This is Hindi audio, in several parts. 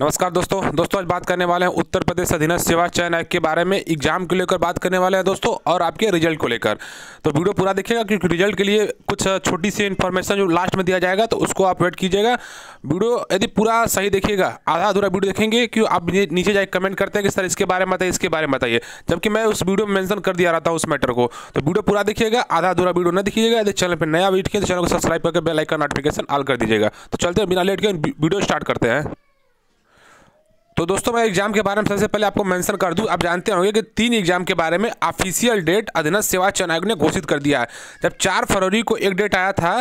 नमस्कार दोस्तों दोस्तों आज बात करने वाले हैं उत्तर प्रदेश अधीनस्थ सेवा चयन आयोग के बारे में एग्जाम को लेकर बात करने वाले हैं दोस्तों और आपके रिजल्ट को लेकर तो वीडियो पूरा देखिएगा क्योंकि रिजल्ट के लिए कुछ छोटी सी इन्फॉर्मेशन जो लास्ट में दिया जाएगा तो उसको आप वेट कीजिएगा वीडियो यदि पूरा सही देखिएगा आधा अधूरा वीडियो देखेंगे कि आप नीचे जाए कमेंट करते हैं कि सर इसके बारे में बताइए इसके बारे में बताइए जबकि मैं उस वीडियो में मैंशन कर दिया रहा था उस मैटर को तो वीडियो पूरा देखिएगा आधा अधूरा वीडियो न देखिएगा यदि चैनल पर नया वीडियो तो चैनल को सब्सक्राइब करके बेलाइकन नोटिफिकेशन ऑल कर दीजिएगा तो चलते बिना लेट के वीडियो स्टार्ट करते हैं तो दोस्तों मैं एग्जाम के बारे में सबसे पहले आपको मेंशन कर दूं आप जानते होंगे कि तीन एग्जाम के बारे में ऑफिशियल डेट अधीनस्थ सेवा चयन आयोग ने घोषित कर दिया है जब चार फरवरी को एक डेट आया था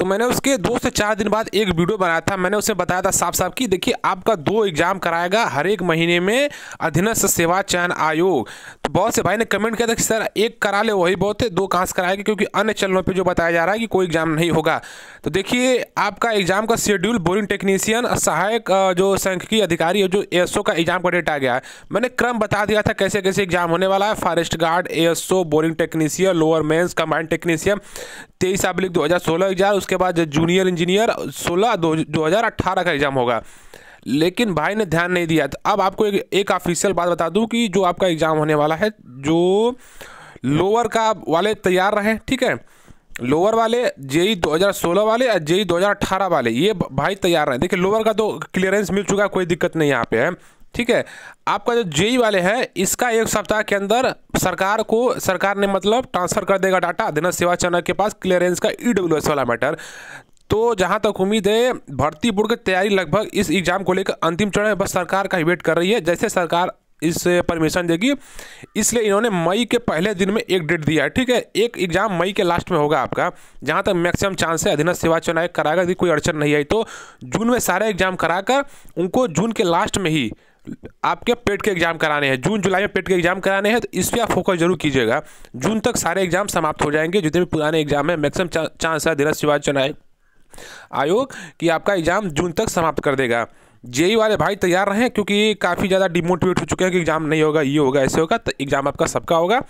तो मैंने उसके दो से चार दिन बाद एक वीडियो बनाया था मैंने उसे बताया था साफ साफ कि देखिए आपका दो एग्जाम कराएगा हर एक महीने में अधीनस्थ सेवा चयन आयोग तो बहुत से भाई ने कमेंट किया था कि सर एक करा ले वही बहुत है दो कहाँ से कराएगा क्योंकि अन्य चैनलों पर जो बताया जा रहा है कि कोई एग्जाम नहीं होगा तो देखिए आपका एग्जाम का शेड्यूल बोरिंग टेक्नीशियन सहायक जो संख्यकीय अधिकारी जो ए का एग्जाम का डेट आ गया है मैंने क्रम बता दिया था कैसे कैसे एग्जाम होने वाला है forest guard a boring technician lower mains combined technician तेईस अब्लिक दो हज़ार एग्जाम उसके बाद जूनियर इंजीनियर सोलह दो दो हज़ार अट्ठारह का एग्ज़ाम होगा लेकिन भाई ने ध्यान नहीं दिया तो अब आपको एक एक ऑफिशियल बात बता दूं कि जो आपका एग्ज़ाम होने वाला है जो लोअर का वाले तैयार रहें ठीक है लोअर वाले जेई 2016 वाले और जेई 2018 वाले ये भाई तैयार रहें देखिए लोअर का तो क्लियरेंस मिल चुका है कोई दिक्कत नहीं यहाँ पे है ठीक है आपका जो जेई वाले हैं इसका एक सप्ताह के अंदर सरकार को सरकार ने मतलब ट्रांसफ़र कर देगा डाटा देना सेवा चैनल के पास क्लियरेंस का ई e वाला मैटर तो जहाँ तक उम्मीद है भर्ती बोर्ड की तैयारी लगभग इस एग्ज़ाम को लेकर अंतिम चरण में बस सरकार का ही वेट कर रही है जैसे सरकार इस परमिशन देगी इसलिए इन्होंने मई के पहले दिन में एक डेट दिया है ठीक है एक एग्ज़ाम मई के लास्ट में होगा आपका जहां तक मैक्सिमम चांस है अधीनस्थ सेवा चुनाव कराएगा यदि कोई अड़चन नहीं आई तो जून में सारे एग्ज़ाम कराकर उनको जून के लास्ट में ही आपके पेट के एग्जाम कराने हैं जून जुलाई में पेट के एग्जाम कराने हैं तो इस पर आप फोकस जरूर कीजिएगा जून तक सारे एग्जाम समाप्त हो जाएंगे जितने भी पुराने एग्जाम हैं मैक्सिमम चा, चांस है शिवाज शिवाचन आयोग कि आपका एग्जाम जून तक समाप्त कर देगा जेई वाले भाई तैयार रहें क्योंकि काफ़ी ज़्यादा डिमोटिवेट हो चुके हैं कि एग्जाम नहीं होगा ये होगा ऐसे होगा तो एग्जाम आपका सबका होगा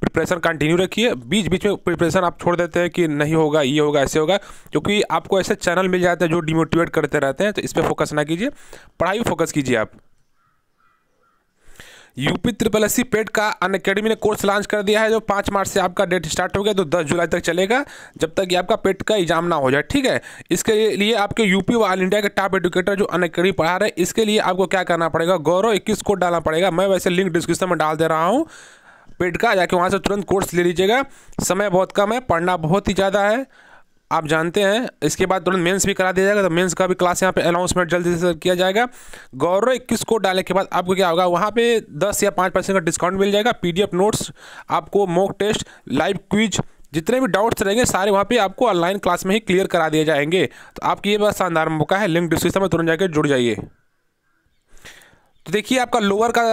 प्रिपरेशन कंटिन्यू रखिए बीच बीच में प्रिपरेशन आप छोड़ देते हैं कि नहीं होगा ये होगा ऐसे होगा क्योंकि आपको ऐसे चैनल मिल जाते हैं जो डिमोटिवेट करते रहते हैं तो इस पर फोकस ना कीजिए पढ़ाई फोकस कीजिए आप UP triple S C paid का अन अकेडमी ने कोर्स लॉन्च कर दिया है जो पाँच मार्च से आपका डेट स्टार्ट हो गया तो दस जुलाई तक चलेगा जब तक ये आपका पेट का एग्जाम ना हो जाए ठीक है इसके लिए आपके यूपी व ऑल इंडिया के टॉप एडुकेटर जो अन अकेडमी पढ़ा रहे इसके लिए आपको क्या करना पड़ेगा गौरव इक्कीस कोड डालना पड़ेगा मैं वैसे लिंक डिस्क्रिप्शन में डाल दे रहा हूँ पेड का जाके वहाँ से तुरंत कोर्स ले लीजिएगा समय बहुत कम है पढ़ना बहुत ही ज़्यादा है आप जानते हैं इसके बाद तुरंत मेंस भी करा दिया जाएगा तो मेंस का भी क्लास यहाँ पे अनाउंसमेंट जल्दी से किया जाएगा गौरव इक्कीस कोड डालने के बाद आपको क्या होगा वहाँ पे 10 या 5 परसेंट का डिस्काउंट मिल जाएगा पीडीएफ नोट्स आपको मॉक टेस्ट लाइव क्विज जितने भी डाउट्स रहेंगे सारे वहाँ पे आपको ऑनलाइन क्लास में ही क्लियर करा दिए जाएंगे तो आपकी ये बस शानदार मौका है लिंक डिस्क्रिप्शन में तुरंत जाकर जुड़ जाइए तो देखिए आपका लोअर का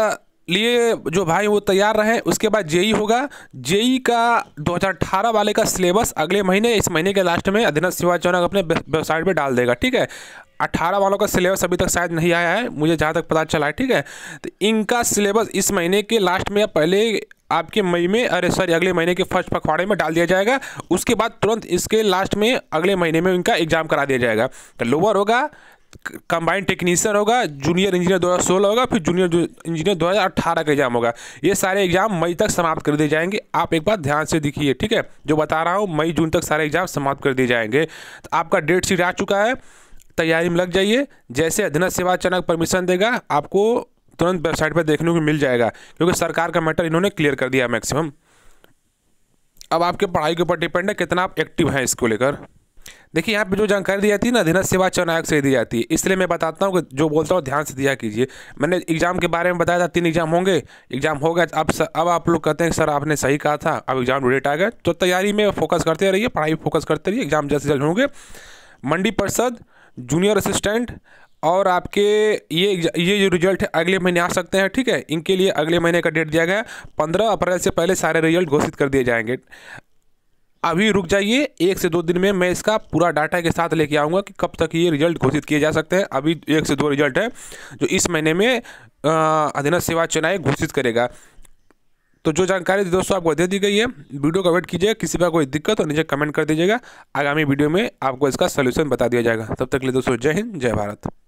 लिए जो भाई वो तैयार रहे उसके बाद जेई होगा जेई का 2018 वाले का सिलेबस अगले महीने इस महीने के लास्ट में अधीनस्थ चौनक अपने वेबसाइट पे डाल देगा ठीक है अट्ठारह वालों का सिलेबस अभी तक शायद नहीं आया है मुझे जहाँ तक पता चला है ठीक है तो इनका सिलेबस इस महीने के लास्ट में या पहले आपके मई में अरे सॉरी अगले महीने के फर्स्ट पखवाड़े में डाल दिया जाएगा उसके बाद तुरंत इसके लास्ट में अगले महीने में इनका एग्ज़ाम करा दिया जाएगा तो लोअर होगा कंबाइंड टेक्नीशियन होगा जूनियर इंजीनियर 2016 होगा फिर जूनियर इंजीनियर 2018 का एग्जाम होगा ये सारे एग्जाम मई तक समाप्त कर दिए जाएंगे आप एक बार ध्यान से देखिए ठीक है जो बता रहा हूँ मई जून तक सारे एग्जाम समाप्त कर दिए जाएंगे तो आपका डेट शीट आ चुका है तैयारी में लग जाइए जैसे अधीनस्थ सेवा चनक परमिशन देगा आपको तुरंत वेबसाइट पर देखने को मिल जाएगा क्योंकि सरकार का मैटर इन्होंने क्लियर कर दिया मैक्सिमम अब आपके पढ़ाई के ऊपर डिपेंड है कितना आप एक्टिव हैं इसको लेकर देखिए यहाँ पे जो जानकारी दी जाती है ना अधीनस्थ सेवा चयन आयोग से दी जाती है इसलिए मैं बताता हूँ कि जो बोलता हूँ ध्यान से दिया कीजिए मैंने एग्जाम के बारे में बताया था तीन एग्जाम होंगे एग्जाम हो गया अब सर, अब आप लोग कहते हैं सर आपने सही कहा था अब एग्जाम डेट आ गया तो तैयारी में फोकस करते रहिए पढ़ाई फोकस करते रहिए एग्जाम जल्द से जल्द होंगे मंडी परिषद जूनियर असिस्टेंट और आपके ये ये जो रिजल्ट है अगले महीने आ सकते हैं ठीक है इनके लिए अगले महीने का डेट दिया गया है पंद्रह अप्रैल से पहले सारे रिजल्ट घोषित कर दिए जाएंगे अभी रुक जाइए एक से दो दिन में मैं इसका पूरा डाटा के साथ लेके आऊँगा कि कब तक ये रिजल्ट घोषित किए जा सकते हैं अभी एक से दो रिजल्ट है जो इस महीने में अधीनस्थ सेवा चुनाव घोषित करेगा तो जो जानकारी दोस्तों आपको दे दी गई है वीडियो का वेट कीजिएगा किसी पर कोई दिक्कत हो नीचे कमेंट कर दीजिएगा आगामी वीडियो में आपको इसका सोल्यूशन बता दिया जाएगा तब तक के लिए दोस्तों जय हिंद जय भारत